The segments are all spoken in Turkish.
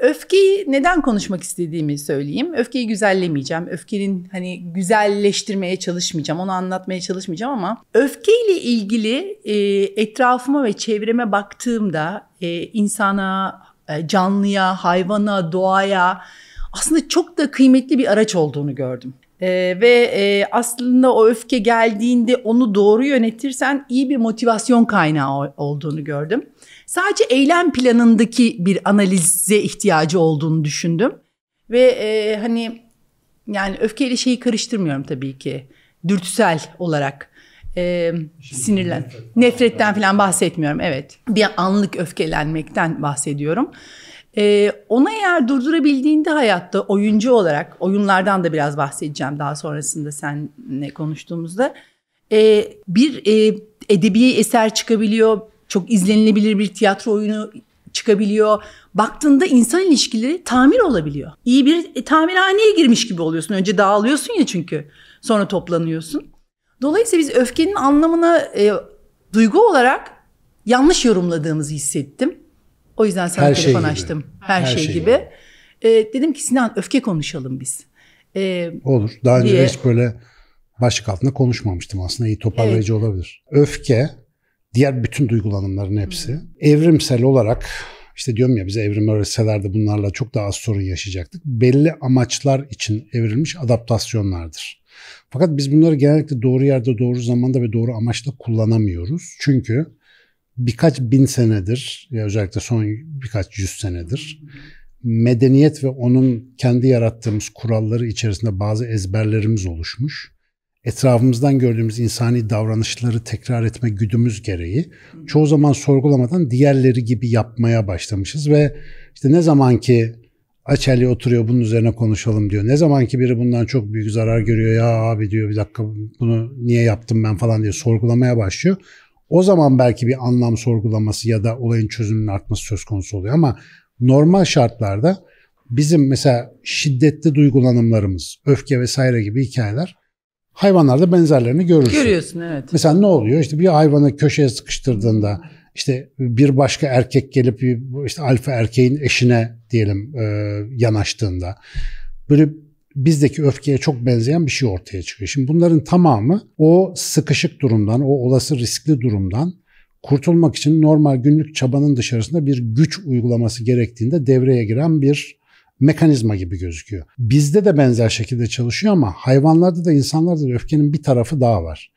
Öfkeyi neden konuşmak istediğimi söyleyeyim. Öfkeyi güzellemeyeceğim. Öfkenin hani güzelleştirmeye çalışmayacağım. Onu anlatmaya çalışmayacağım ama öfkeyle ilgili e, etrafıma ve çevreme baktığımda e, insana, e, canlıya, hayvana, doğaya aslında çok da kıymetli bir araç olduğunu gördüm. Ee, ve e, aslında o öfke geldiğinde onu doğru yönetirsen iyi bir motivasyon kaynağı olduğunu gördüm. Sadece eylem planındaki bir analize ihtiyacı olduğunu düşündüm. Ve e, hani yani öfkeyle şeyi karıştırmıyorum tabii ki. Dürtüsel olarak e, sinirlen. Nefretten falan bahsetmiyorum evet. Bir anlık öfkelenmekten bahsediyorum. E, ona eğer durdurabildiğinde hayatta oyuncu olarak oyunlardan da biraz bahsedeceğim daha sonrasında seninle konuştuğumuzda. E, bir e, edebi eser çıkabiliyor çok izlenilebilir bir tiyatro oyunu çıkabiliyor. Baktığında insan ilişkileri tamir olabiliyor. İyi bir e, tamirhaneye girmiş gibi oluyorsun. Önce dağılıyorsun ya çünkü. Sonra toplanıyorsun. Dolayısıyla biz öfkenin anlamına e, duygu olarak yanlış yorumladığımızı hissettim. O yüzden sana Her şey telefon şey açtım. Her, Her şey, şey gibi. gibi. E, dedim ki Sinan öfke konuşalım biz. E, Olur. Daha önce diye. hiç böyle başlık altında konuşmamıştım aslında İyi toparlayıcı evet. olabilir. Öfke Diğer bütün duygulanımların hepsi. Hmm. Evrimsel olarak işte diyorum ya bize evrim öğretselerdi bunlarla çok daha az sorun yaşayacaktık. Belli amaçlar için evrilmiş adaptasyonlardır. Fakat biz bunları genellikle doğru yerde, doğru zamanda ve doğru amaçla kullanamıyoruz. Çünkü birkaç bin senedir, ya özellikle son birkaç yüz senedir medeniyet ve onun kendi yarattığımız kuralları içerisinde bazı ezberlerimiz oluşmuş etrafımızdan gördüğümüz insani davranışları tekrar etme güdümüz gereği çoğu zaman sorgulamadan diğerleri gibi yapmaya başlamışız ve işte ne zaman ki Açeli oturuyor bunun üzerine konuşalım diyor. Ne zaman ki biri bundan çok büyük zarar görüyor ya abi diyor bir dakika bunu niye yaptım ben falan diye sorgulamaya başlıyor. O zaman belki bir anlam sorgulaması ya da olayın çözümünün artması söz konusu oluyor ama normal şartlarda bizim mesela şiddetli duygulanımlarımız, öfke vesaire gibi hikayeler Hayvanlarda benzerlerini görürsün. Görüyorsun evet. Mesela ne oluyor? İşte bir hayvanı köşeye sıkıştırdığında işte bir başka erkek gelip işte alfa erkeğin eşine diyelim e, yanaştığında böyle bizdeki öfkeye çok benzeyen bir şey ortaya çıkıyor. Şimdi bunların tamamı o sıkışık durumdan, o olası riskli durumdan kurtulmak için normal günlük çabanın dışarısında bir güç uygulaması gerektiğinde devreye giren bir mekanizma gibi gözüküyor. Bizde de benzer şekilde çalışıyor ama hayvanlarda da insanlarda da öfkenin bir tarafı daha var.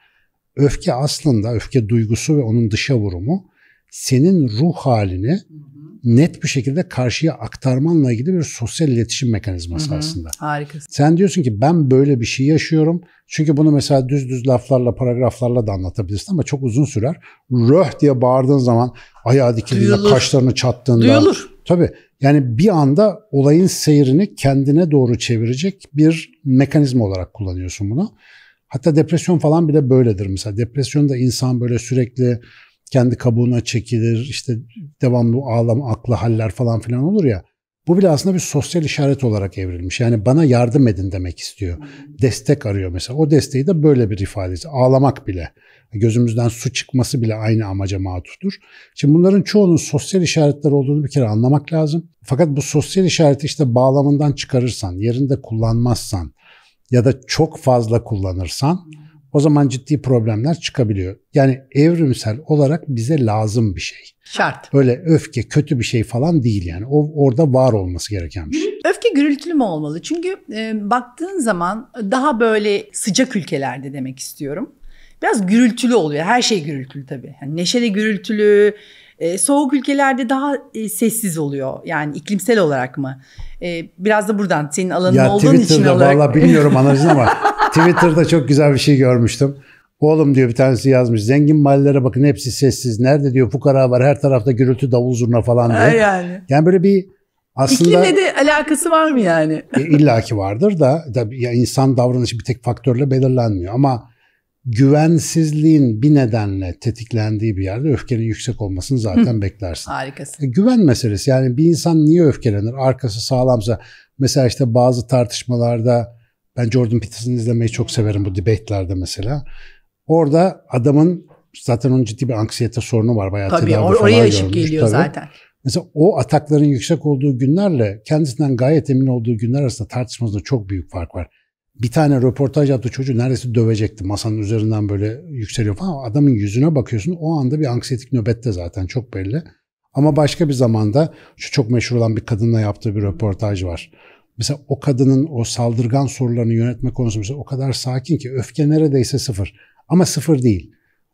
Öfke aslında öfke duygusu ve onun dışa vurumu senin ruh halini net bir şekilde karşıya aktarmanla ilgili bir sosyal iletişim mekanizması hı hı. aslında. Harikasın. Sen diyorsun ki ben böyle bir şey yaşıyorum. Çünkü bunu mesela düz düz laflarla, paragraflarla da anlatabilirsin ama çok uzun sürer. Röh diye bağırdığın zaman ayağı dikildiğinde, kaşlarını çattığında, Duyulur. Tabii yani bir anda olayın seyrini kendine doğru çevirecek bir mekanizma olarak kullanıyorsun bunu. Hatta depresyon falan bile böyledir mesela. Depresyonda insan böyle sürekli kendi kabuğuna çekilir, işte devamlı ağlam aklı haller falan filan olur ya. Bu bile aslında bir sosyal işaret olarak evrilmiş. Yani bana yardım edin demek istiyor. Destek arıyor mesela. O desteği de böyle bir ifadesi. Ağlamak bile. Gözümüzden su çıkması bile aynı amaca matuftur. Şimdi bunların çoğunun sosyal işaretler olduğunu bir kere anlamak lazım. Fakat bu sosyal işareti işte bağlamından çıkarırsan, yerinde kullanmazsan ya da çok fazla kullanırsan o zaman ciddi problemler çıkabiliyor. Yani evrimsel olarak bize lazım bir şey. Şart. Böyle öfke kötü bir şey falan değil yani. O orada var olması gereken bir şey. Öfke gürültülü mü olmalı? Çünkü e, baktığın zaman daha böyle sıcak ülkelerde demek istiyorum biraz gürültülü oluyor. Her şey gürültülü tabii. Yani neşe de gürültülü. E, soğuk ülkelerde daha e, sessiz oluyor. Yani iklimsel olarak mı? E, biraz da buradan senin alanın ya, olduğun Twitter'da için olarak. Twitter'da bilmiyorum analizin ama Twitter'da çok güzel bir şey görmüştüm. Oğlum diyor bir tanesi yazmış. Zengin mahallelere bakın hepsi sessiz. Nerede diyor fukara var her tarafta gürültü davul zurna falan diyor. Ha, yani. yani böyle bir aslında İklimle de alakası var mı yani? e, ki vardır da tabii ya insan davranışı bir tek faktörle belirlenmiyor ama güvensizliğin bir nedenle tetiklendiği bir yerde öfkenin yüksek olmasını zaten Hı. beklersin. Harikasın. E, güven meselesi yani bir insan niye öfkelenir? Arkası sağlamsa mesela işte bazı tartışmalarda ben Jordan Peterson'ı izlemeyi çok severim bu debate'lerde mesela. Orada adamın zaten onun ciddi bir anksiyete sorunu var. Bayağı tabii or- oraya ışık geliyor tabii. zaten. Mesela o atakların yüksek olduğu günlerle kendisinden gayet emin olduğu günler arasında tartışmasında çok büyük fark var bir tane röportaj yaptı çocuğu neredeyse dövecekti. Masanın üzerinden böyle yükseliyor falan. Adamın yüzüne bakıyorsun o anda bir anksiyetik nöbette zaten çok belli. Ama başka bir zamanda şu çok meşhur olan bir kadınla yaptığı bir röportaj var. Mesela o kadının o saldırgan sorularını yönetme konusunda o kadar sakin ki öfke neredeyse sıfır. Ama sıfır değil.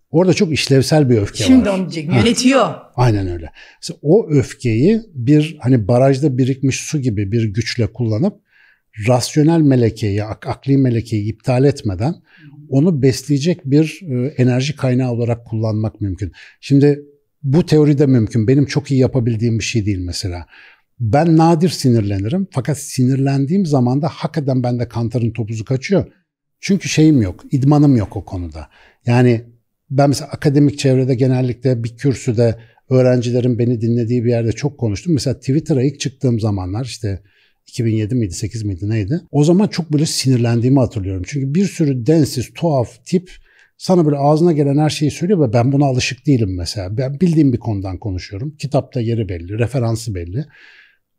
Orada çok işlevsel bir öfke Şimdi var. Şimdi onu diyecek. Yönetiyor. Ha. Aynen öyle. Mesela o öfkeyi bir hani barajda birikmiş su gibi bir güçle kullanıp rasyonel melekeyi, ak akli melekeyi iptal etmeden onu besleyecek bir e, enerji kaynağı olarak kullanmak mümkün. Şimdi bu teori de mümkün. Benim çok iyi yapabildiğim bir şey değil mesela. Ben nadir sinirlenirim fakat sinirlendiğim zaman da hakikaten bende kantarın topuzu kaçıyor. Çünkü şeyim yok, idmanım yok o konuda. Yani ben mesela akademik çevrede genellikle bir kürsüde öğrencilerin beni dinlediği bir yerde çok konuştum. Mesela Twitter'a ilk çıktığım zamanlar işte 2007 miydi 8 miydi neydi? O zaman çok böyle sinirlendiğimi hatırlıyorum. Çünkü bir sürü densiz tuhaf tip sana böyle ağzına gelen her şeyi söylüyor ve ben buna alışık değilim mesela. Ben bildiğim bir konudan konuşuyorum. Kitapta yeri belli, referansı belli.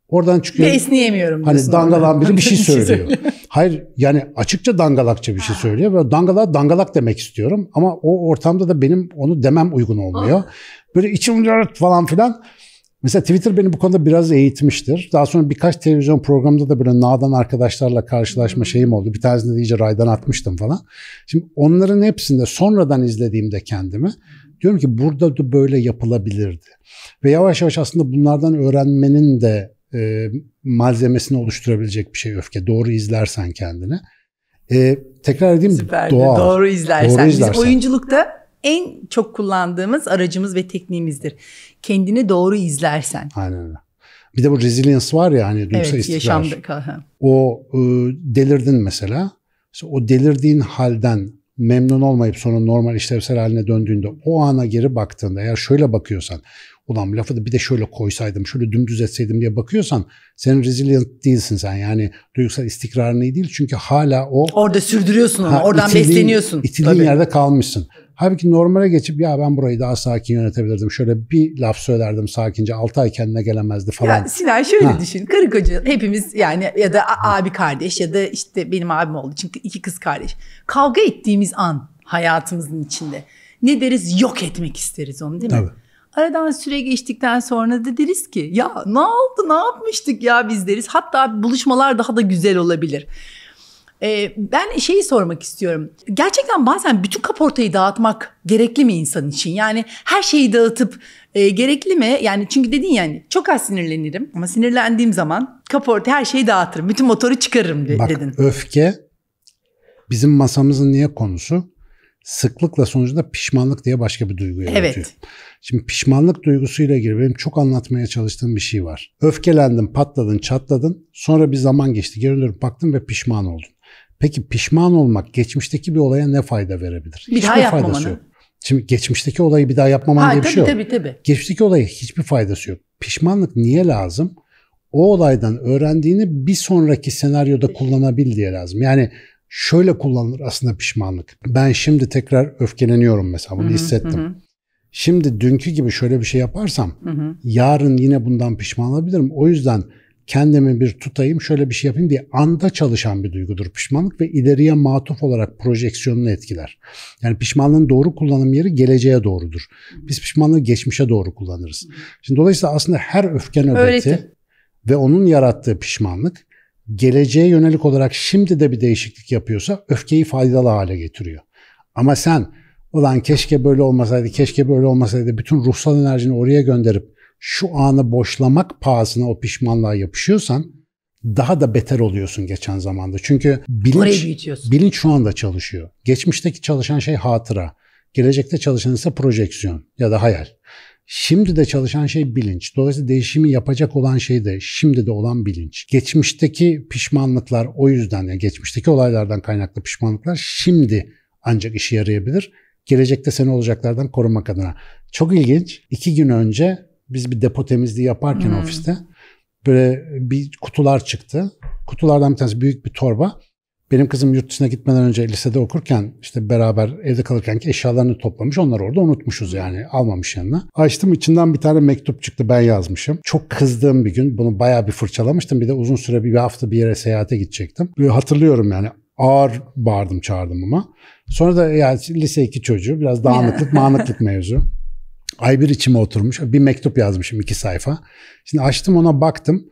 Oradan çünkü Ve esneyemiyorum. Hani dangalan biri bir şey, şey söylüyor. Hayır yani açıkça dangalakça bir şey söylüyor. Böyle dangalak dangalak demek istiyorum ama o ortamda da benim onu demem uygun olmuyor. Böyle içim falan filan. Mesela Twitter beni bu konuda biraz eğitmiştir. Daha sonra birkaç televizyon programında da böyle nadan arkadaşlarla karşılaşma şeyim oldu. Bir tanesinde iyice raydan atmıştım falan. Şimdi onların hepsinde sonradan izlediğimde kendimi diyorum ki burada da böyle yapılabilirdi. Ve yavaş yavaş aslında bunlardan öğrenmenin de e, malzemesini oluşturabilecek bir şey öfke. Doğru izlersen kendini. E, tekrar edeyim Süperdi. doğal. Doğru izlersen. Doğru izlersen. Biz oyunculukta en çok kullandığımız aracımız ve tekniğimizdir. Kendini doğru izlersen. Aynen öyle. Bir de bu resilience var ya hani duygusal evet, istikrar. o e, delirdin mesela. o delirdiğin halden memnun olmayıp sonra normal işlevsel haline döndüğünde o ana geri baktığında eğer şöyle bakıyorsan ulan lafı da bir de şöyle koysaydım şöyle dümdüz etseydim diye bakıyorsan sen resilient değilsin sen yani duygusal istikrarın iyi değil çünkü hala o orada sürdürüyorsun onu ha, oradan itiliğin, besleniyorsun. İtiliğin yerde kalmışsın. Halbuki normale geçip ya ben burayı daha sakin yönetebilirdim. Şöyle bir laf söylerdim sakince 6 ay kendine gelemezdi falan. Ya Sinan şöyle ha. düşün. Karı koca hepimiz yani ya da abi kardeş ya da işte benim abim oldu çünkü iki kız kardeş. Kavga ettiğimiz an hayatımızın içinde ne deriz yok etmek isteriz onu değil mi? Tabii. Aradan süre geçtikten sonra da deriz ki ya ne oldu ne yapmıştık ya biz deriz. Hatta buluşmalar daha da güzel olabilir. Ee, ben şeyi sormak istiyorum. Gerçekten bazen bütün kaportayı dağıtmak gerekli mi insan için? Yani her şeyi dağıtıp e, gerekli mi? Yani çünkü dedin yani çok az sinirlenirim ama sinirlendiğim zaman kaporta her şeyi dağıtırım. Bütün motoru çıkarırım de, Bak, dedin. öfke bizim masamızın niye konusu? Sıklıkla sonucunda pişmanlık diye başka bir duygu yaratıyor. Evet. Şimdi pişmanlık duygusuyla ilgili benim çok anlatmaya çalıştığım bir şey var. Öfkelendin, patladın, çatladın. Sonra bir zaman geçti. Geri dönüp baktın ve pişman oldun. Peki pişman olmak geçmişteki bir olaya ne fayda verebilir? Bir Hiçbir faydası yok. Şimdi geçmişteki olayı bir daha yapmaman ha, diye bir tabii, şey yok. Tabii, tabii. Geçmişteki olaya hiçbir faydası yok. Pişmanlık niye lazım? O olaydan öğrendiğini bir sonraki senaryoda kullanabil diye lazım. Yani şöyle kullanılır aslında pişmanlık. Ben şimdi tekrar öfkeleniyorum mesela bunu hı -hı, hissettim. Hı. Şimdi dünkü gibi şöyle bir şey yaparsam hı hı. yarın yine bundan pişman olabilirim. O yüzden kendimi bir tutayım, şöyle bir şey yapayım diye anda çalışan bir duygudur pişmanlık ve ileriye matuf olarak projeksiyonunu etkiler. Yani pişmanlığın doğru kullanım yeri geleceğe doğrudur. Biz pişmanlığı geçmişe doğru kullanırız. Şimdi dolayısıyla aslında her öfke nöbeti ve onun yarattığı pişmanlık geleceğe yönelik olarak şimdi de bir değişiklik yapıyorsa öfkeyi faydalı hale getiriyor. Ama sen ulan keşke böyle olmasaydı, keşke böyle olmasaydı bütün ruhsal enerjini oraya gönderip şu anı boşlamak pahasına o pişmanlığa yapışıyorsan daha da beter oluyorsun geçen zamanda. Çünkü bilinç, bilinç şu anda çalışıyor. Geçmişteki çalışan şey hatıra. Gelecekte çalışan ise projeksiyon ya da hayal. Şimdi de çalışan şey bilinç. Dolayısıyla değişimi yapacak olan şey de şimdi de olan bilinç. Geçmişteki pişmanlıklar o yüzden yani geçmişteki olaylardan kaynaklı pişmanlıklar şimdi ancak işe yarayabilir. Gelecekte seni olacaklardan korumak adına. Çok ilginç. İki gün önce biz bir depo temizliği yaparken hmm. ofiste böyle bir kutular çıktı. Kutulardan bir tanesi büyük bir torba. Benim kızım yurt dışına gitmeden önce lisede okurken işte beraber evde kalırken eşyalarını toplamış. Onlar orada unutmuşuz yani almamış yanına. Açtım içinden bir tane mektup çıktı ben yazmışım. Çok kızdığım bir gün bunu bayağı bir fırçalamıştım. Bir de uzun süre bir hafta bir yere seyahate gidecektim. Böyle hatırlıyorum yani ağır bağırdım çağırdım ama. Sonra da yani lise iki çocuğu biraz dağınıklık mağınıklık mevzu ay bir içime oturmuş. Bir mektup yazmışım iki sayfa. Şimdi açtım ona baktım.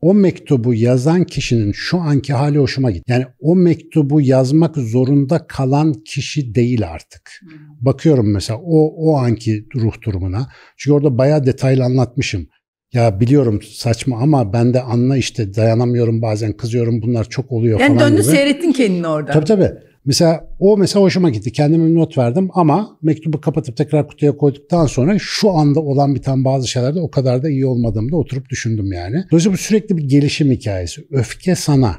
O mektubu yazan kişinin şu anki hali hoşuma gitti. Yani o mektubu yazmak zorunda kalan kişi değil artık. Hmm. Bakıyorum mesela o o anki ruh durumuna. Çünkü orada bayağı detaylı anlatmışım. Ya biliyorum saçma ama ben de anla işte dayanamıyorum bazen kızıyorum bunlar çok oluyor yani falan gibi. Yani döndü seyrettin kendini orada. Tabii tabii. Mesela o mesela hoşuma gitti. Kendime bir not verdim ama mektubu kapatıp tekrar kutuya koyduktan sonra şu anda olan biten bazı şeylerde o kadar da iyi olmadığımda oturup düşündüm yani. Dolayısıyla bu sürekli bir gelişim hikayesi. Öfke sana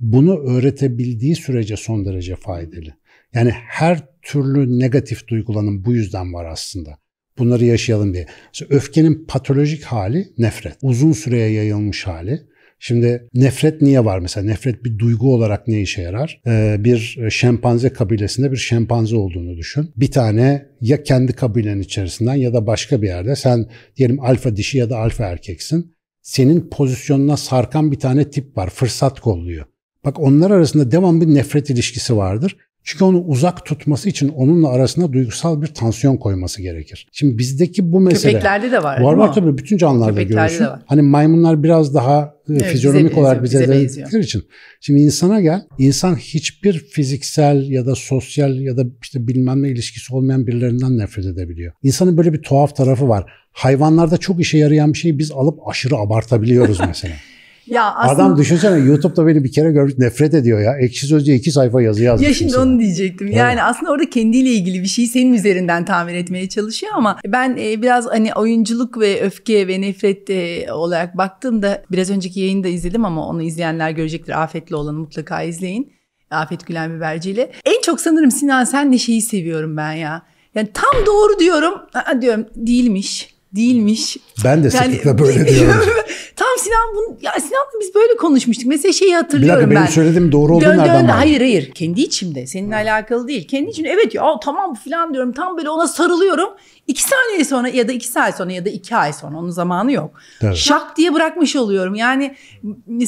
bunu öğretebildiği sürece son derece faydalı. Yani her türlü negatif duygulanım bu yüzden var aslında. Bunları yaşayalım diye. Mesela öfkenin patolojik hali nefret. Uzun süreye yayılmış hali Şimdi nefret niye var mesela? Nefret bir duygu olarak ne işe yarar? Ee, bir şempanze kabilesinde bir şempanze olduğunu düşün. Bir tane ya kendi kabilenin içerisinden ya da başka bir yerde sen diyelim alfa dişi ya da alfa erkeksin. Senin pozisyonuna sarkan bir tane tip var. Fırsat kolluyor. Bak onlar arasında devam bir nefret ilişkisi vardır. Çünkü onu uzak tutması için onunla arasına duygusal bir tansiyon koyması gerekir. Şimdi bizdeki bu mesele... Köpeklerde de var. Var var tabii bütün canlılarda görürsün. Hani maymunlar biraz daha e, evet, fizyonomik bize olarak bize, bize benzedikleri için. Şimdi insana gel. İnsan hiçbir fiziksel ya da sosyal ya da işte bilmem ne ilişkisi olmayan birilerinden nefret edebiliyor. İnsanın böyle bir tuhaf tarafı var. Hayvanlarda çok işe yarayan bir şeyi biz alıp aşırı abartabiliyoruz mesela. Ya aslında... Adam düşünsene YouTube'da beni bir kere görmüş nefret ediyor ya. Ekşi Sözlüğe iki sayfa yazı yazmış. Ya şimdi mesela. onu diyecektim. Evet. Yani aslında orada kendiyle ilgili bir şeyi senin üzerinden tamir etmeye çalışıyor ama ben e, biraz hani oyunculuk ve öfke ve nefret e, olarak baktığımda biraz önceki yayını da izledim ama onu izleyenler görecektir. Afetli olanı mutlaka izleyin. Afet Gülen Biberci ile. En çok sanırım Sinan sen ne şeyi seviyorum ben ya. Yani tam doğru diyorum. Aa, diyorum değilmiş değilmiş. Ben de yani, sıklıkla böyle diyorum. Sinan bunu ya Sinan'la biz böyle konuşmuştuk. Mesela şeyi hatırlıyorum bir dakika, ben. Benim söylediğim doğru olduğunu dön, nereden dön, Hayır hayır kendi içimde seninle alakalı değil. Kendi içimde evet ya tamam falan diyorum tam böyle ona sarılıyorum. İki saniye sonra ya da iki saat sonra ya da iki ay sonra onun zamanı yok. Tabii. Şak diye bırakmış oluyorum. Yani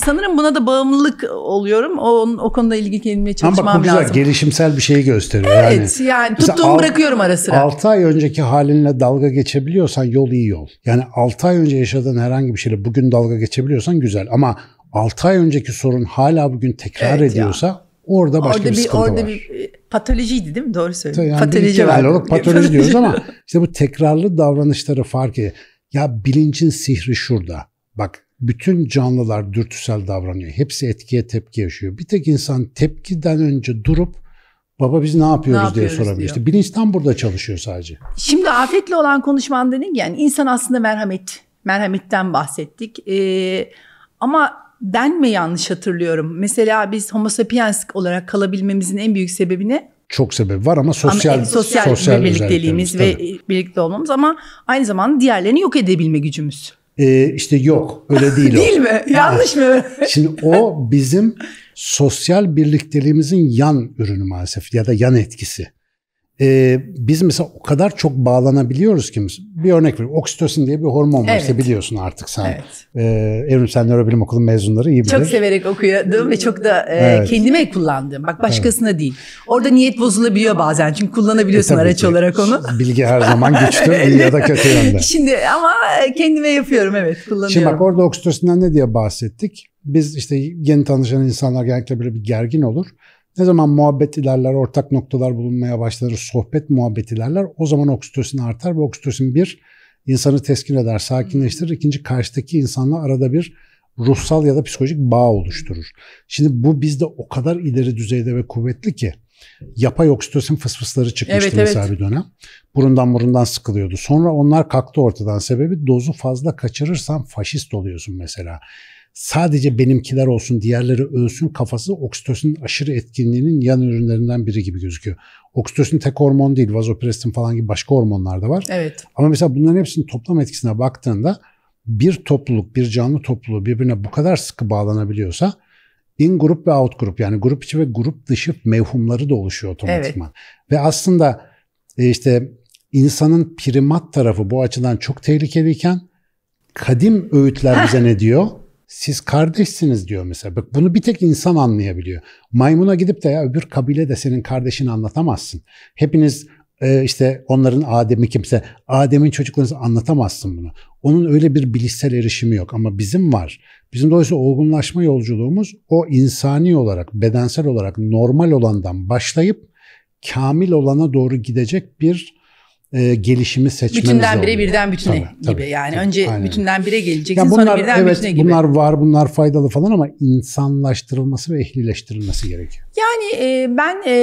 sanırım buna da bağımlılık oluyorum. O, o konuda ilgi kendime. çalışmam Ama bak, bu güzel, lazım. gelişimsel bir şeyi gösteriyor. Evet yani, yani tuttuğumu alt, bırakıyorum ara sıra. 6 ay önceki halinle dalga geçebiliyorsan yol iyi yol. Yani altı ay önce yaşadığın herhangi bir şeyle bugün dalga dalga geçebiliyorsan güzel. Ama 6 ay önceki sorun hala bugün tekrar evet ediyorsa ya. orada başka orada bir, bir sıkıntı orada var. Orada bir e, patolojiydi değil mi? Doğru söylüyorsun. Yani patoloji var. Olarak patoloji diyoruz ama işte bu tekrarlı davranışları fark ediyor. Ya bilincin sihri şurada. Bak bütün canlılar dürtüsel davranıyor. Hepsi etkiye tepki yaşıyor. Bir tek insan tepkiden önce durup baba biz ne yapıyoruz, ne yapıyoruz diye sorabilir. İşte bilinç tam burada çalışıyor sadece. Şimdi afetle olan konuşman dedin yani insan aslında merhamet merhametten bahsettik. E, ama ben mi yanlış hatırlıyorum? Mesela biz homo sapiens olarak kalabilmemizin en büyük sebebi ne? Çok sebebi var ama sosyal ama, e, sosyal, sosyal birlikteliğimiz ve tabii. birlikte olmamız ama aynı zamanda diğerlerini yok edebilme gücümüz. Ee, işte yok öyle değil, değil o. mi? Yanlış mı? Şimdi o bizim sosyal birlikteliğimizin yan ürünü maalesef ya da yan etkisi e, biz mesela o kadar çok bağlanabiliyoruz ki bir örnek vereyim. Oksitosin diye bir hormon var evet. işte biliyorsun artık sen. Evet. E, Evrimsel Nörobilim Okulu mezunları iyi bilir. Çok severek okuyordum ve çok da e, evet. kendime kullandım. Bak başkasına evet. değil. Orada niyet bozulabiliyor bazen çünkü kullanabiliyorsun e, araç ki. olarak onu. Bilgi her zaman güçlü iyi ya da kötü yönde. Şimdi ama e, kendime yapıyorum evet kullanıyorum. Şimdi bak orada oksitosinden ne diye bahsettik? Biz işte yeni tanışan insanlar genellikle böyle bir gergin olur. Ne zaman muhabbet ilerler, ortak noktalar bulunmaya başlar, sohbet muhabbet ilerler o zaman oksitosin artar ve oksitosin bir insanı teskin eder, sakinleştirir. Hmm. İkinci karşıdaki insanla arada bir ruhsal ya da psikolojik bağ oluşturur. Şimdi bu bizde o kadar ileri düzeyde ve kuvvetli ki yapay oksitosin fısfısları çıkmıştı evet, mesela evet. bir dönem. Burundan burundan sıkılıyordu. Sonra onlar kalktı ortadan. Sebebi dozu fazla kaçırırsan faşist oluyorsun mesela sadece benimkiler olsun diğerleri ölsün kafası oksitosin aşırı etkinliğinin yan ürünlerinden biri gibi gözüküyor. Oksitosin tek hormon değil vazoprestin falan gibi başka hormonlar da var. Evet. Ama mesela bunların hepsinin toplam etkisine baktığında bir topluluk bir canlı topluluğu birbirine bu kadar sıkı bağlanabiliyorsa in grup ve out grup yani grup içi ve grup dışı mevhumları da oluşuyor otomatikman. Evet. Ve aslında e, işte insanın primat tarafı bu açıdan çok tehlikeliyken kadim öğütler bize ne diyor? Siz kardeşsiniz diyor mesela. Bak bunu bir tek insan anlayabiliyor. Maymuna gidip de ya öbür kabile de senin kardeşini anlatamazsın. Hepiniz e, işte onların Adem'i kimse, Adem'in çocuklarını anlatamazsın bunu. Onun öyle bir bilişsel erişimi yok ama bizim var. Bizim dolayısıyla olgunlaşma yolculuğumuz o insani olarak, bedensel olarak normal olandan başlayıp kamil olana doğru gidecek bir e, gelişimi seçmemiz Bütünden bire birden bütüne tabii, tabii, gibi yani tabii, önce aynen. bütünden bire geleceksin yani bunlar, sonra birden evet, bütüne gibi. Bunlar var bunlar faydalı falan ama insanlaştırılması ve ehlileştirilmesi gerekiyor. Yani e, ben e,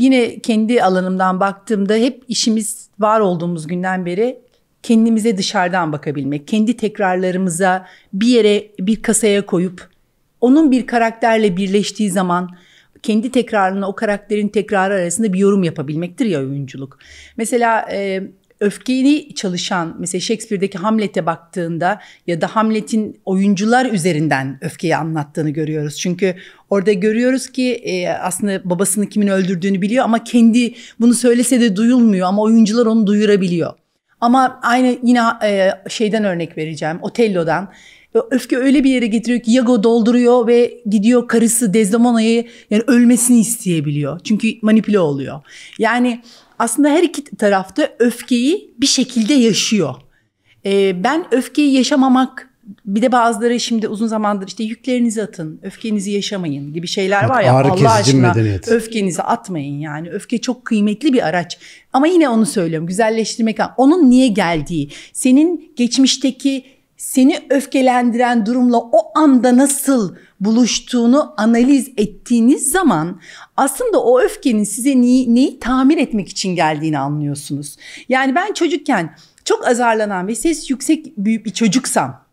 yine kendi alanımdan baktığımda hep işimiz var olduğumuz günden beri kendimize dışarıdan bakabilmek, kendi tekrarlarımıza bir yere bir kasaya koyup onun bir karakterle birleştiği zaman kendi tekrarına o karakterin tekrarı arasında bir yorum yapabilmektir ya oyunculuk. Mesela e, öfkeli çalışan mesela Shakespeare'deki Hamlet'e baktığında ya da Hamlet'in oyuncular üzerinden öfkeyi anlattığını görüyoruz. Çünkü orada görüyoruz ki e, aslında babasını kimin öldürdüğünü biliyor ama kendi bunu söylese de duyulmuyor ama oyuncular onu duyurabiliyor. Ama aynı yine e, şeyden örnek vereceğim. Otello'dan öfke öyle bir yere getiriyor ki Yago dolduruyor ve gidiyor karısı Desdemona'yı yani ölmesini isteyebiliyor. Çünkü manipüle oluyor. Yani aslında her iki tarafta öfkeyi bir şekilde yaşıyor. Ee, ben öfkeyi yaşamamak bir de bazıları şimdi uzun zamandır işte yüklerinizi atın, öfkenizi yaşamayın gibi şeyler var ya Allah aşkına medeniyet. öfkenizi atmayın yani. Öfke çok kıymetli bir araç. Ama yine onu söylüyorum güzelleştirmek onun niye geldiği, senin geçmişteki seni öfkelendiren durumla o anda nasıl buluştuğunu analiz ettiğiniz zaman aslında o öfkenin size neyi, neyi tamir etmek için geldiğini anlıyorsunuz. Yani ben çocukken çok azarlanan ve ses yüksek büyük bir çocuksam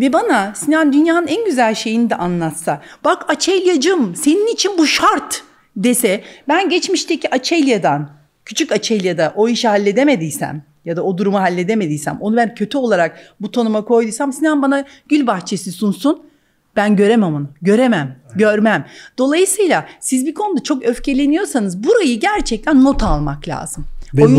ve bana Sinan dünyanın en güzel şeyini de anlatsa. Bak Açelya'cım senin için bu şart dese ben geçmişteki Açelya'dan küçük Açelya'da o işi halledemediysem ya da o durumu halledemediysem onu ben kötü olarak butonuma koyduysam Sinan bana gül bahçesi sunsun. Ben göremem onu. Göremem. Görmem. Dolayısıyla siz bir konuda çok öfkeleniyorsanız burayı gerçekten not almak lazım. Ve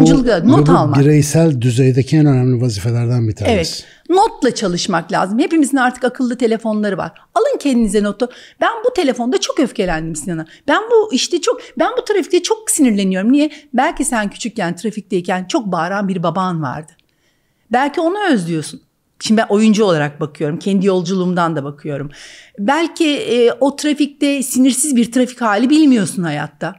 not almak. bireysel düzeydeki en önemli vazifelerden bir tanesi. Evet. Notla çalışmak lazım. Hepimizin artık akıllı telefonları var. Alın kendinize notu. Ben bu telefonda çok öfkelendim Sinan'a. Ben bu işte çok ben bu trafikte çok sinirleniyorum. Niye? Belki sen küçükken trafikteyken çok bağıran bir baban vardı. Belki onu özlüyorsun. Şimdi ben oyuncu olarak bakıyorum. Kendi yolculuğumdan da bakıyorum. Belki e, o trafikte sinirsiz bir trafik hali bilmiyorsun hayatta.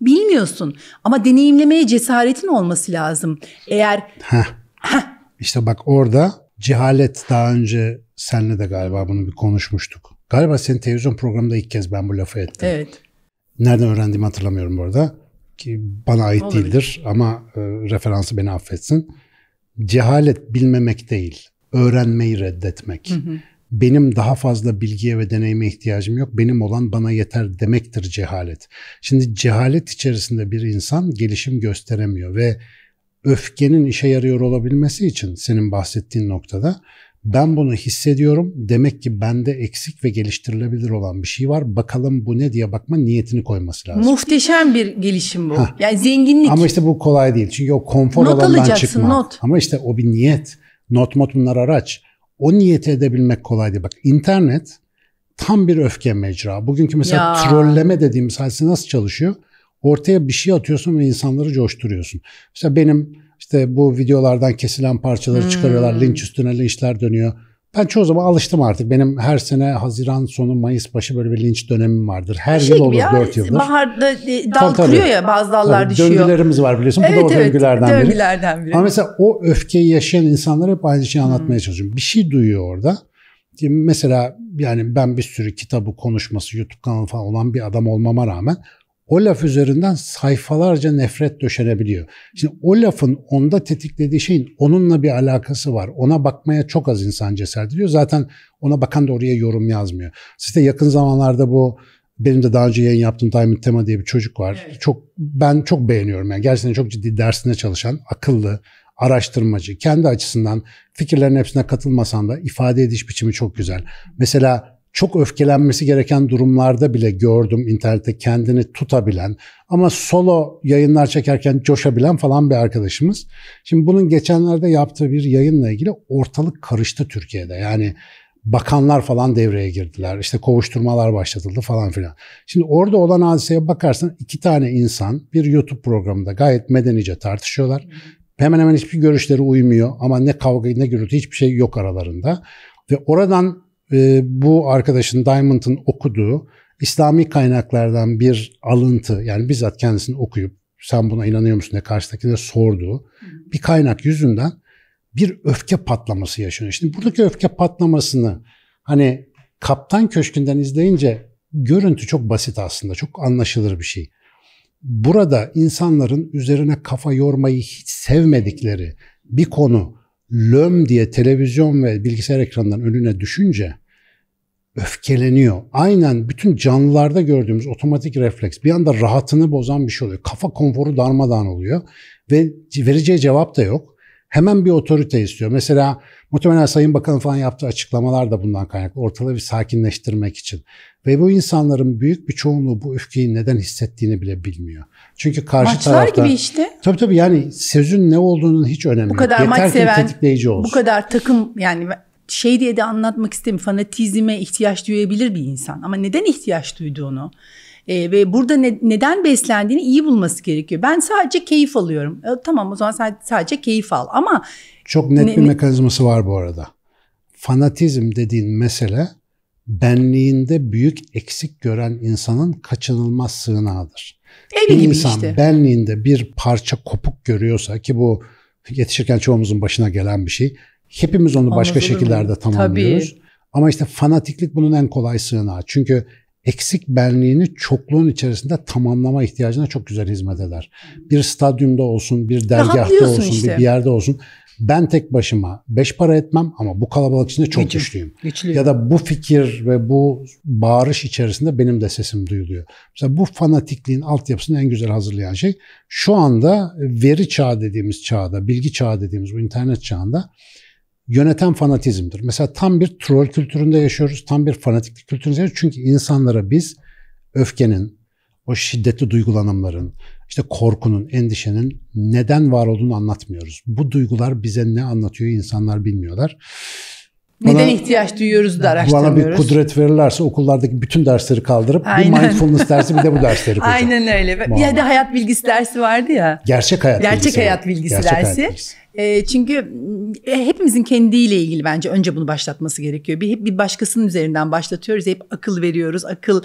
Bilmiyorsun ama deneyimlemeye cesaretin olması lazım. Eğer Heh. Heh. işte bak orada cehalet daha önce senle de galiba bunu bir konuşmuştuk. Galiba senin televizyon programında ilk kez ben bu lafı ettim. Evet. Nereden öğrendiğimi hatırlamıyorum bu arada. Ki bana ait Olabilir. değildir ama e, referansı beni affetsin. Cehalet bilmemek değil, öğrenmeyi reddetmek. Hı hı benim daha fazla bilgiye ve deneyime ihtiyacım yok. Benim olan bana yeter demektir cehalet. Şimdi cehalet içerisinde bir insan gelişim gösteremiyor ve öfkenin işe yarıyor olabilmesi için senin bahsettiğin noktada ben bunu hissediyorum. Demek ki bende eksik ve geliştirilebilir olan bir şey var. Bakalım bu ne diye bakma niyetini koyması lazım. Muhteşem bir gelişim bu. Heh. Yani zenginlik. Ama işte bu kolay değil. Çünkü o konfor not alanından çıkma. Not alacaksın not. Ama işte o bir niyet. Not mot bunlar araç o niyeti edebilmek kolay değil. Bak internet tam bir öfke mecra. Bugünkü mesela ya. trolleme dediğimiz hadise nasıl çalışıyor? Ortaya bir şey atıyorsun ve insanları coşturuyorsun. Mesela benim işte bu videolardan kesilen parçaları hmm. çıkarıyorlar. Linç üstüne linçler dönüyor ben çoğu zaman alıştım artık. Benim her sene Haziran sonu, Mayıs başı böyle bir linç dönemim vardır. Her şey yıl olur ya, 4 yıldır. Baharda e, dal tabii, kuruyor ya bazı dallar tabii, düşüyor. Döngülerimiz var biliyorsun. Evet, Bu da o evet, döngülerden, döngülerden biri. biri. Ama mesela o öfkeyi yaşayan insanlara hep aynı şeyi anlatmaya hmm. çalışıyorum. Bir şey duyuyor orada. Mesela yani ben bir sürü kitabı, konuşması, YouTube kanalı falan olan bir adam olmama rağmen o laf üzerinden sayfalarca nefret döşenebiliyor. Şimdi o lafın onda tetiklediği şeyin onunla bir alakası var. Ona bakmaya çok az insan cesaret ediyor. Zaten ona bakan da oraya yorum yazmıyor. Size yakın zamanlarda bu benim de daha önce yayın yaptığım Diamond Tema diye bir çocuk var. Evet. Çok ben çok beğeniyorum yani gerçekten çok ciddi dersine çalışan, akıllı, araştırmacı. Kendi açısından fikirlerin hepsine katılmasan da ifade ediş biçimi çok güzel. Mesela çok öfkelenmesi gereken durumlarda bile gördüm internette kendini tutabilen ama solo yayınlar çekerken coşabilen falan bir arkadaşımız. Şimdi bunun geçenlerde yaptığı bir yayınla ilgili ortalık karıştı Türkiye'de. Yani bakanlar falan devreye girdiler. İşte kovuşturmalar başlatıldı falan filan. Şimdi orada olan hadiseye bakarsan iki tane insan bir YouTube programında gayet medenice tartışıyorlar. Hemen hemen hiçbir görüşleri uymuyor ama ne kavga ne gürültü hiçbir şey yok aralarında. Ve oradan e, bu arkadaşın Diamond'ın okuduğu İslami kaynaklardan bir alıntı yani bizzat kendisini okuyup sen buna inanıyor musun diye karşıdakine sorduğu bir kaynak yüzünden bir öfke patlaması yaşanıyor. Şimdi buradaki öfke patlamasını hani Kaptan Köşkü'nden izleyince görüntü çok basit aslında çok anlaşılır bir şey. Burada insanların üzerine kafa yormayı hiç sevmedikleri bir konu löm diye televizyon ve bilgisayar ekranlarının önüne düşünce öfkeleniyor. Aynen bütün canlılarda gördüğümüz otomatik refleks bir anda rahatını bozan bir şey oluyor. Kafa konforu darmadağın oluyor ve vereceği cevap da yok hemen bir otorite istiyor. Mesela muhtemelen Sayın Bakan falan yaptığı açıklamalar da bundan kaynaklı. Ortalığı bir sakinleştirmek için. Ve bu insanların büyük bir çoğunluğu bu öfkeyi neden hissettiğini bile bilmiyor. Çünkü karşı Maçlar tarafta... gibi işte. Tabii tabii yani sözün ne olduğunun hiç önemi bu kadar yok. Yeter maç seven, tetikleyici olsun. Bu kadar takım yani şey diye de anlatmak istemiyorum. Fanatizme ihtiyaç duyabilir bir insan. Ama neden ihtiyaç duyduğunu, e, ve burada ne, neden beslendiğini iyi bulması gerekiyor. Ben sadece keyif alıyorum. E, tamam o zaman sen sadece keyif al ama... Çok net ne, bir mekanizması var bu arada. Fanatizm dediğin mesele benliğinde büyük eksik gören insanın kaçınılmaz sığınağıdır. Evi bir gibi insan işte. benliğinde bir parça kopuk görüyorsa ki bu yetişirken çoğumuzun başına gelen bir şey. Hepimiz onu Anlatılır başka şekillerde mu? tamamlıyoruz. Tabii. Ama işte fanatiklik bunun en kolay sığınağı. Çünkü eksik benliğini çokluğun içerisinde tamamlama ihtiyacına çok güzel hizmet eder. Bir stadyumda olsun, bir dergahta olsun, işte. bir yerde olsun. Ben tek başıma beş para etmem ama bu kalabalık içinde çok Güçlü, güçlüyüm. güçlüyüm. Ya da bu fikir ve bu bağırış içerisinde benim de sesim duyuluyor. Mesela bu fanatikliğin altyapısını en güzel hazırlayan şey şu anda veri çağı dediğimiz çağda, bilgi çağı dediğimiz bu internet çağında yöneten fanatizmdir. Mesela tam bir troll kültüründe yaşıyoruz, tam bir fanatiklik kültüründe yaşıyoruz. Çünkü insanlara biz öfkenin, o şiddetli duygulanımların, işte korkunun, endişenin neden var olduğunu anlatmıyoruz. Bu duygular bize ne anlatıyor insanlar bilmiyorlar. Neden bana, ihtiyaç duyuyoruz da araştırmıyoruz. Bana bir kudret verirlerse okullardaki bütün dersleri kaldırıp Aynen. bir mindfulness dersi bir de bu dersleri koyacağım. Aynen öyle. Muhammad. Bir de hayat bilgisi dersi vardı ya. Gerçek hayat Gerçek bilgisi. Hayat bilgisi Gerçek dersi. hayat bilgisi dersi. Ee, e, çünkü hepimizin kendiyle ilgili bence önce bunu başlatması gerekiyor. Bir, hep bir başkasının üzerinden başlatıyoruz. Hep akıl veriyoruz, akıl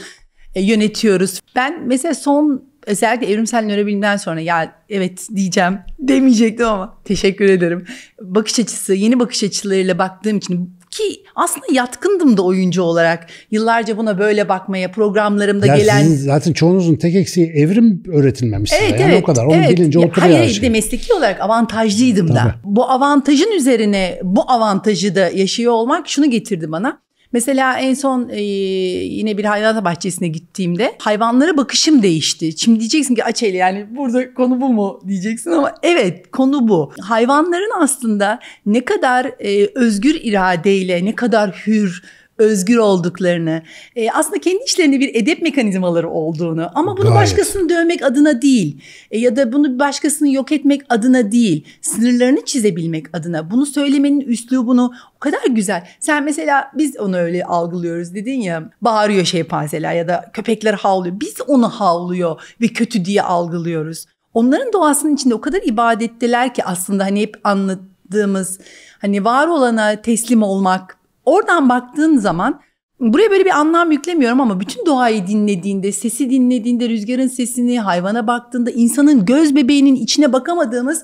e, yönetiyoruz. Ben mesela son özellikle evrimsel nörobilimden sonra ya evet diyeceğim demeyecektim ama teşekkür ederim. Bakış açısı, yeni bakış açılarıyla baktığım için ki aslında yatkındım da oyuncu olarak. Yıllarca buna böyle bakmaya programlarımda ya gelen... Sizin zaten çoğunuzun tek eksiği evrim öğretilmemiş evet, Yani evet, o kadar. Onu evet. bilince ya, oturuyor Hayır, şey. mesleki olarak avantajlıydım Tabii. da. Bu avantajın üzerine bu avantajı da yaşıyor olmak şunu getirdi bana. Mesela en son e, yine bir hayvanat bahçesine gittiğimde hayvanlara bakışım değişti. Şimdi diyeceksin ki Açeli yani burada konu bu mu diyeceksin ama evet konu bu. Hayvanların aslında ne kadar e, özgür iradeyle ne kadar hür özgür olduklarını, e, aslında kendi işlerinde bir edep mekanizmaları olduğunu ama bunu Gayet. başkasını dövmek adına değil e, ya da bunu başkasını yok etmek adına değil, sınırlarını çizebilmek adına bunu söylemenin üslubunu o kadar güzel. Sen mesela biz onu öyle algılıyoruz dedin ya bağırıyor şempanzeler ya da köpekler havlıyor. Biz onu havlıyor ve kötü diye algılıyoruz. Onların doğasının içinde o kadar ibadetteler ki aslında hani hep anlattığımız hani var olana teslim olmak Oradan baktığın zaman buraya böyle bir anlam yüklemiyorum ama bütün doğayı dinlediğinde, sesi dinlediğinde, rüzgarın sesini, hayvana baktığında insanın göz bebeğinin içine bakamadığımız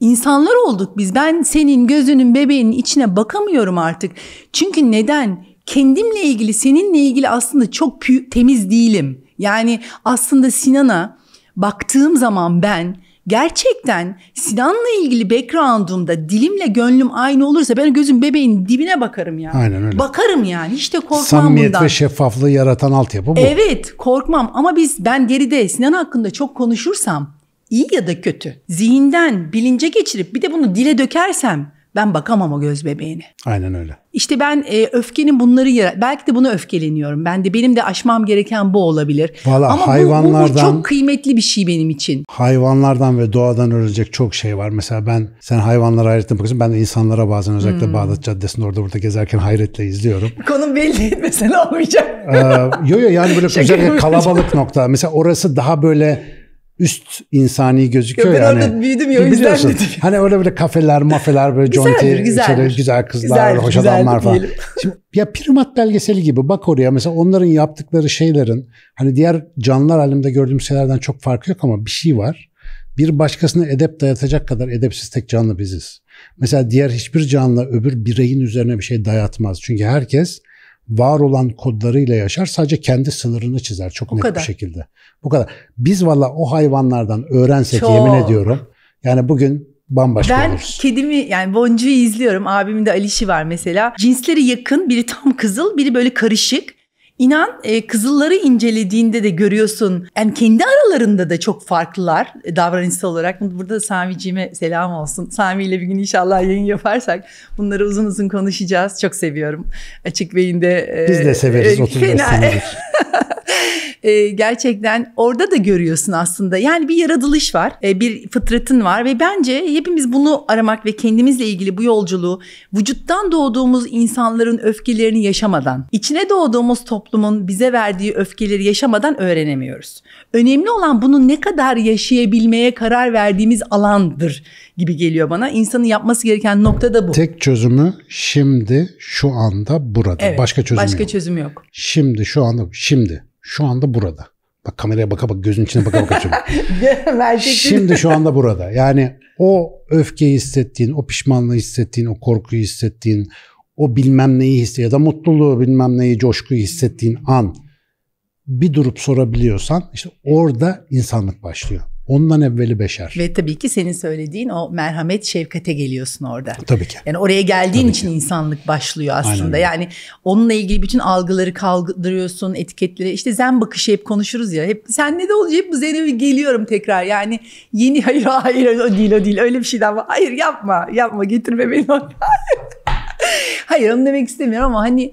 insanlar olduk biz. Ben senin gözünün bebeğinin içine bakamıyorum artık. Çünkü neden? Kendimle ilgili, seninle ilgili aslında çok temiz değilim. Yani aslında Sinan'a baktığım zaman ben gerçekten Sinan'la ilgili background'umda dilimle gönlüm aynı olursa ben gözüm bebeğin dibine bakarım yani. Aynen öyle. Bakarım yani hiç de korkmam Samimiyet bundan. Samimiyet ve şeffaflığı yaratan altyapı bu. Evet korkmam ama biz ben geride Sinan hakkında çok konuşursam iyi ya da kötü zihinden bilince geçirip bir de bunu dile dökersem ben bakamam o göz bebeğine. Aynen öyle. İşte ben e, öfkenin bunları yara- belki de buna öfkeleniyorum. Ben de benim de aşmam gereken bu olabilir. Valla hayvanlardan bu, bu, çok kıymetli bir şey benim için. Hayvanlardan ve doğadan öğrenecek çok şey var. Mesela ben sen hayvanlara hayretle bakıyorsun. Ben de insanlara bazen özellikle hmm. Bağdat Caddesi'nde orada burada gezerken hayretle izliyorum. Konum belli mesela olmayacak. ee, yo yo yani böyle özellikle kalabalık nokta. Mesela orası daha böyle üst insani gözüküyor ya. Ben orada hani, büyüdüm ya biliyorsun. Dedik. Hani öyle böyle kafeler, mafeler böyle Güzeldir, güzel güzel kızlar, güzeldir, hoş adamlar falan. Şimdi ya primat belgeseli gibi bak oraya mesela onların yaptıkları şeylerin hani diğer canlılar alemde gördüğüm şeylerden çok farkı yok ama bir şey var. Bir başkasına edep dayatacak kadar edepsiz tek canlı biziz. Mesela diğer hiçbir canlı öbür bireyin üzerine bir şey dayatmaz. Çünkü herkes var olan kodlarıyla yaşar. Sadece kendi sınırını çizer çok Bu net kadar. bir şekilde. Bu kadar. Biz valla o hayvanlardan öğrensek çok. yemin ediyorum. Yani bugün bambaşka Ben oluruz. kedimi yani boncuğu izliyorum. Abimin de Alişi var mesela. Cinsleri yakın. Biri tam kızıl, biri böyle karışık. İnan e, kızılları incelediğinde de görüyorsun. Yani kendi aralarında da çok farklılar e, davranışsal olarak. Burada Sami'cime selam olsun. Sami ile bir gün inşallah yayın yaparsak bunları uzun uzun konuşacağız. Çok seviyorum. Açık beyinde. E, Biz de severiz. E, fena. e, gerçekten orada da görüyorsun aslında. Yani bir yaratılış var, e, bir fıtratın var ve bence hepimiz bunu aramak ve kendimizle ilgili bu yolculuğu vücuttan doğduğumuz insanların öfkelerini yaşamadan, içine doğduğumuz toplumun bize verdiği öfkeleri yaşamadan öğrenemiyoruz. Önemli olan bunu ne kadar yaşayabilmeye karar verdiğimiz alandır gibi geliyor bana. İnsanın yapması gereken nokta da bu. Tek çözümü şimdi şu anda burada. Evet, başka çözüm başka yok. çözüm yok. Şimdi şu anda şimdi şu anda burada. Bak kameraya baka bak gözün içine baka baka Şimdi şu anda burada. Yani o öfkeyi hissettiğin, o pişmanlığı hissettiğin, o korkuyu hissettiğin, o bilmem neyi hissettiğin ya da mutluluğu bilmem neyi, coşkuyu hissettiğin an bir durup sorabiliyorsan işte orada insanlık başlıyor. Ondan evveli beşer. Ve tabii ki senin söylediğin o merhamet şefkate geliyorsun orada. Tabii ki. Yani oraya geldiğin tabii için ki. insanlık başlıyor aslında. Yani onunla ilgili bütün algıları kaldırıyorsun, etiketleri. İşte zen bakışı hep konuşuruz ya. Hep sen ne de olacak hep bu zene geliyorum tekrar. Yani yeni hayır hayır o değil o değil öyle bir şeyden var. Hayır yapma yapma getirme beni hayır onu demek istemiyorum ama hani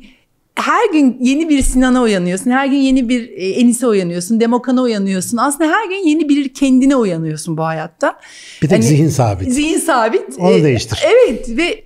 her gün yeni bir Sinan'a uyanıyorsun. Her gün yeni bir e, Enis'e uyanıyorsun. Demokan'a uyanıyorsun. Aslında her gün yeni bir kendine uyanıyorsun bu hayatta. Bir de hani, zihin sabit. Zihin sabit. Onu e, değiştir. Evet ve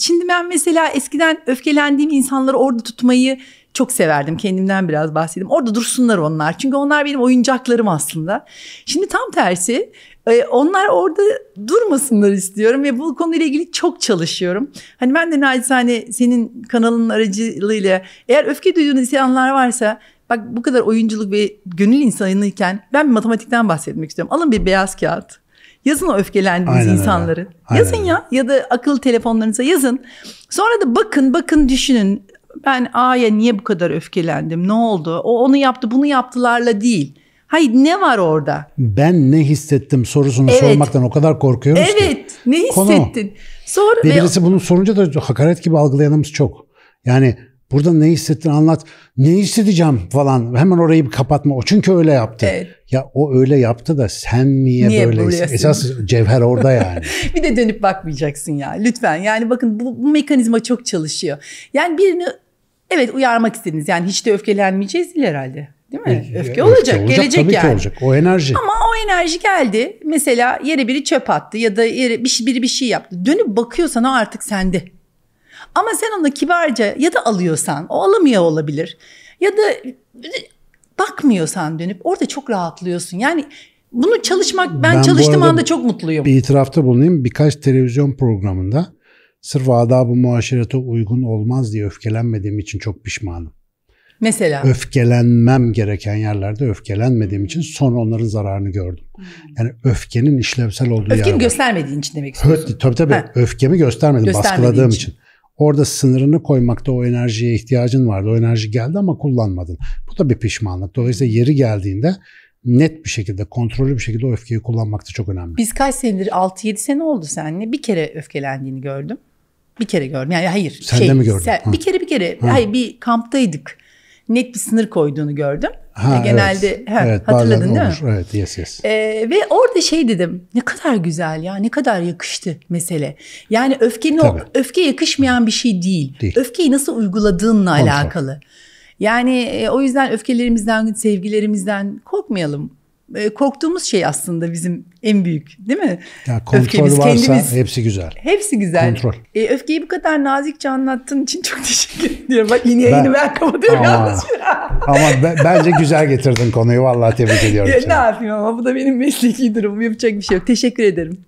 şimdi ben mesela eskiden öfkelendiğim insanları orada tutmayı çok severdim. Kendimden biraz bahsedeyim. Orada dursunlar onlar. Çünkü onlar benim oyuncaklarım aslında. Şimdi tam tersi ee, onlar orada durmasınlar istiyorum ve bu konuyla ilgili çok çalışıyorum. Hani ben de naçizane senin kanalın aracılığıyla eğer öfke duyduğunuz insanlar varsa bak bu kadar oyunculuk ve gönül insanıyken ben bir matematikten bahsetmek istiyorum. Alın bir beyaz kağıt. Yazın o öfkelendiğiniz Aynen insanları. Öyle. Aynen. Yazın ya ya da akıl telefonlarınıza yazın. Sonra da bakın bakın düşünün. Ben A'ya niye bu kadar öfkelendim? Ne oldu? O onu yaptı bunu yaptılarla değil. Hayır ne var orada? Ben ne hissettim sorusunu evet. sormaktan o kadar korkuyoruz evet. ki. Evet ne hissettin? Konu. Sor ve birisi bunu sorunca da hakaret gibi algılayanımız çok. Yani burada ne hissettin anlat. Ne hissedeceğim falan hemen orayı bir kapatma. O çünkü öyle yaptı. Evet. Ya o öyle yaptı da sen niye, niye böyle esas cevher orada yani. bir de dönüp bakmayacaksın ya lütfen. Yani bakın bu, bu mekanizma çok çalışıyor. Yani birini evet uyarmak istediniz. Yani hiç de öfkelenmeyeceğiz değil herhalde. Değil mi? Öfke, öfke olacak, olacak gelecek tabii yani. Ki olacak. O enerji. Ama o enerji geldi. Mesela yere biri çöp attı ya da yere bir, şey, biri bir şey yaptı. Dönüp bakıyorsan o artık sende. Ama sen onu kibarca ya da alıyorsan o alamıyor olabilir. Ya da bakmıyorsan dönüp orada çok rahatlıyorsun. Yani bunu çalışmak ben, ben çalıştığım anda çok mutluyum. Bir itirafta bulunayım. Birkaç televizyon programında sırf adab-ı muaşerete uygun olmaz diye öfkelenmediğim için çok pişmanım. Mesela? Öfkelenmem gereken yerlerde öfkelenmediğim için sonra onların zararını gördüm. Hmm. Yani öfkenin işlevsel olduğu Öfkemi yer var. göstermediğin için demek istiyorsun. Öf, tabii tabii. Ha. Öfkemi göstermedim. Baskıladığım için. için. Orada sınırını koymakta o enerjiye ihtiyacın vardı. O enerji geldi ama kullanmadın. Bu da bir pişmanlık. Dolayısıyla hmm. yeri geldiğinde net bir şekilde, kontrollü bir şekilde o öfkeyi kullanmak da çok önemli. Biz kaç senedir? 6-7 sene oldu seninle. Bir kere öfkelendiğini gördüm. Bir kere gördüm. Yani hayır. Sen şey, de mi gördün? Sen, ha. bir kere bir kere. Ha. Hayır bir kamptaydık net bir sınır koyduğunu gördüm. Ha, hani Genelde evet, he, evet, hatırladın değil olur. mi? Evet, yes, yes. Ee, ve orada şey dedim, ne kadar güzel ya, ne kadar yakıştı mesele. Yani öfkenin Tabii. o, öfke yakışmayan bir şey değil. değil. Öfkeyi nasıl uyguladığınla Kontrol. alakalı. Yani e, o yüzden öfkelerimizden, sevgilerimizden korkmayalım. Ee, korktuğumuz şey aslında bizim en büyük değil mi? Ya kontrol Öfkemiz, varsa kendimiz. hepsi güzel. Hepsi güzel. Kontrol. E, öfkeyi bu kadar nazikçe anlattığın için çok teşekkür ediyorum. Bak yine yayını ben, kapatıyorum yalnız. ama be, bence güzel getirdin konuyu. Vallahi tebrik ediyorum. Ya, ne yapayım ama bu da benim mesleki durumum. Yapacak bir şey yok. Teşekkür ederim.